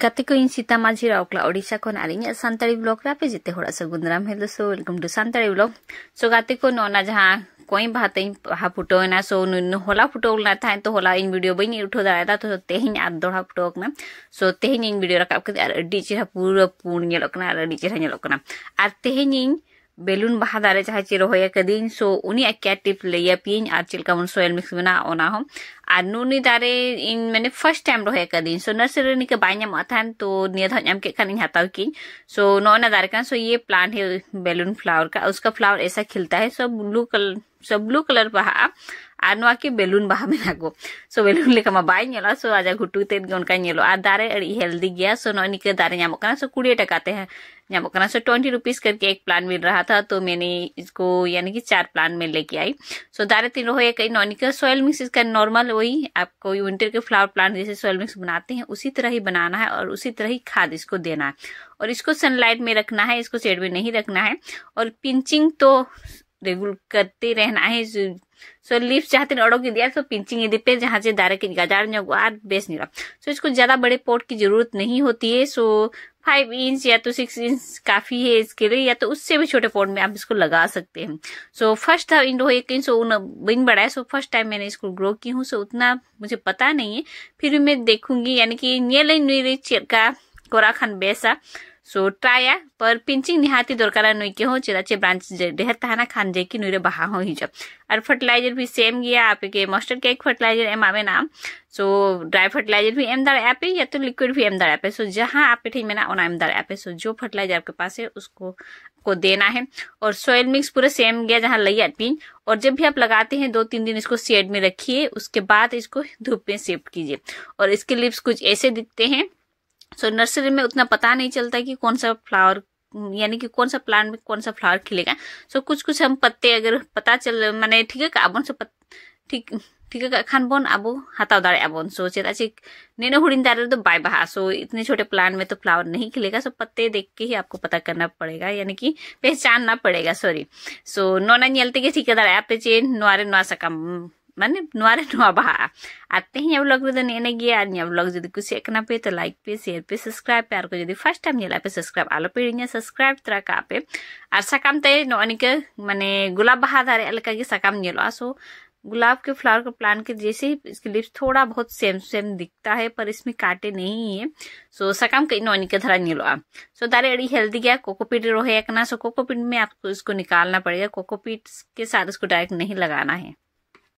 ᱜᱟᱛᱮ ᱠᱚ ᱤᱧ ᱥᱤᱛᱟ ᱢᱟᱹᱡᱷᱤ ᱨᱟᱣᱠᱞᱟ ᱳᱰᱤᱥᱟ ᱠᱷᱚᱱ ᱟᱨ ᱤᱧᱟᱹᱜ ᱥᱟᱱᱛᱟᱲᱤ ᱵᱞᱚᱜ ᱨᱮ ᱟᱯᱮ ᱡᱮᱛᱮ ᱦᱚᱲᱟᱜ ᱥᱟᱹᱜᱩᱱ ᱫᱟᱨᱟᱢ hello so welcome to Santali blog so ᱜᱟᱛᱮ ᱠᱚ ᱱᱚᱣᱟ ᱡᱟᱦᱟᱸ कोई बात हा फुटोना सो होला फुटोना था तो होला इन वीडियो बी उठो दाड़ा तो तेहन और दोहरा फुटोना सो तेहन इन वीडियो रखा चेहरा पूरा पूर्ण और चेहरा और तेहन बेलून बहा दारे चाहे चे रोहे कदीन सो उनी अक्या टिप लिया पीन आर चिल का उन सोयल मिक्स बना ओना हम आर नूनी दारे इन मैंने फर्स्ट टाइम रोहे कदीन सो नर्सरी निक बाय नम अथान तो नियत हम के खान हाताव की सो नोना दारे का सो ये प्लांट है बेलून फ्लावर का उसका फ्लावर ऐसा खिलता है सो ब्लू कलर सब ब्लू कलर बहा ᱟᱨ बहा ᱠᱤ ᱵᱮᱞᱩᱱ ᱵᱟᱦᱟ ᱢᱮᱱᱟᱜ ᱠᱚ ᱥᱚ ᱵᱮᱞᱩᱱ ᱞᱮᱠᱟ ᱢᱟ ᱵᱟᱭ ᱧᱮᱞᱚᱜᱼᱟ ᱥᱚ सो नॉन का दारे नाम सो कुड़ी टका सो ट्वेंटी रुपीज करके एक प्लान मिल रहा था तो मैंने इसको यानी कि चार प्लान में लेके आई सो दारे तीन रोहे कहीं नॉन का सोयल मिक्स इसका नॉर्मल वही आपको विंटर के फ्लावर प्लांट जैसे सोयल मिक्स बनाते हैं उसी तरह ही बनाना है और उसी तरह ही खाद इसको देना है और इसको सनलाइट में रखना है इसको शेड में नहीं रखना है और पिंचिंग तो रेगुलर करते रहना है सो लिप्स जहाँ तीन ᱚᱰᱚᱠ दिया तो पिंचिंग यदि पे जहाँ से दारे के गजार और बेस नहीं रहा सो इसको ज़्यादा बड़े पोर्ट की ज़रूरत नहीं होती है सो फाइव इंच या तो सिक्स इंच काफ़ी है इसके लिए या तो उससे भी छोटे पोर्ट में आप इसको लगा सकते हैं सो फर्स्ट था इन एक इंच सो बिन बड़ा है सो फर्स्ट टाइम मैंने इसको ग्रो की हूँ सो उतना मुझे पता नहीं है फिर भी मैं देखूंगी यानी कि नियल लाइन का कोरा खान बेसा ᱥᱚ ᱴᱨᱟᱭᱟ ᱯᱟᱨ ᱯᱤᱱᱪᱤᱝ ᱱᱤᱦᱟᱹᱛᱤ ᱫᱚᱨᱠᱟᱨᱟ ᱱᱩᱭ ᱠᱮ ᱦᱚᱸ ᱪᱮᱫᱟᱜ ᱪᱮ ᱵᱨᱟᱱᱪ ᱰᱷᱮᱨ ᱛᱟᱦᱮᱱᱟ ᱠᱷᱟᱱ ᱡᱮ ᱠᱤ ᱱᱩᱭ ᱨᱮ बाहा ᱦᱚᱸ ᱦᱤᱡᱩᱜᱼᱟ ᱟᱨ ᱯᱷᱟᱨᱴᱤᱞᱟᱭᱡᱟᱨ ᱵᱷᱤ ᱥᱮᱢ ᱜᱮᱭᱟ ᱟᱯᱮ ᱠᱮ ᱢᱟᱥᱴᱟᱨ ᱠᱮᱠ फर्टिलाइजर ᱮᱢᱟᱜ ᱢᱮ ᱱᱟᱢ ᱥᱚ ᱰᱨᱟᱭ ᱯᱷᱟᱨᱴᱤᱞᱟᱭᱡᱟर भी एम दाड़ा पे या तो लिक्विड भी एम दाड़ा पे सो जहाँ आप ठीक में ना ओना एम दाड़ा पे सो जो फर्टिलाइजर आपके पास है उसको को देना है और सोयल मिक्स पूरा सेम गया जहाँ लई पिंज और जब भी आप लगाते हैं दो तीन दिन इसको सेड में रखिए उसके बाद इसको धूप में शिफ्ट कीजिए और इसके लिप्स कुछ ऐसे दिखते हैं सो so, नर्सरी में उतना पता नहीं चलता कि कौन सा फ्लावर यानी कि कौन सा प्लांट में कौन सा फ्लावर खिलेगा सो so, कुछ कुछ हम पत्ते अगर पता चल मैंने ठीक है काबन से ठीक ठीक है खान बन अब हटाओ दाड़े अब सो चेता चीक नैनो हुड़िन दारे तो बाय बहा सो इतने छोटे प्लांट में तो फ्लावर नहीं खिलेगा सो पत्ते देख के ही आपको पता करना पड़ेगा यानी कि पहचानना पड़ेगा सॉरी सो नोना नलते ठीक है दाड़े आप चे नोआरे नोआ सका माने नुआ रे नुआ बा आ ते ही अब लोग जदे नेने गे आ अब लोग जदे खुशी एकना पे तो लाइक पे शेयर पे सब्सक्राइब पे आर को जदे फर्स्ट टाइम नेला पे सब्सक्राइब आलो पे रिने सब्सक्राइब तरा का पे आर सकाम ते नो अनिके माने गुलाब बहा दारे अलका के सकाम नेलो आसो गुलाब के फ्लावर के प्लांट के जैसे ही इसके लिप्स थोड़ा बहुत सेम सेम दिखता है पर इसमें काटे नहीं है सो सकाम कहीं नोनी के धरा नहीं लोआ सो दारे अड़ी हेल्दी गया कोकोपीट रोहे एक ना सो कोकोपीट में आपको इसको निकालना पड़ेगा कोकोपीट के साथ इसको डायरेक्ट नहीं लगाना है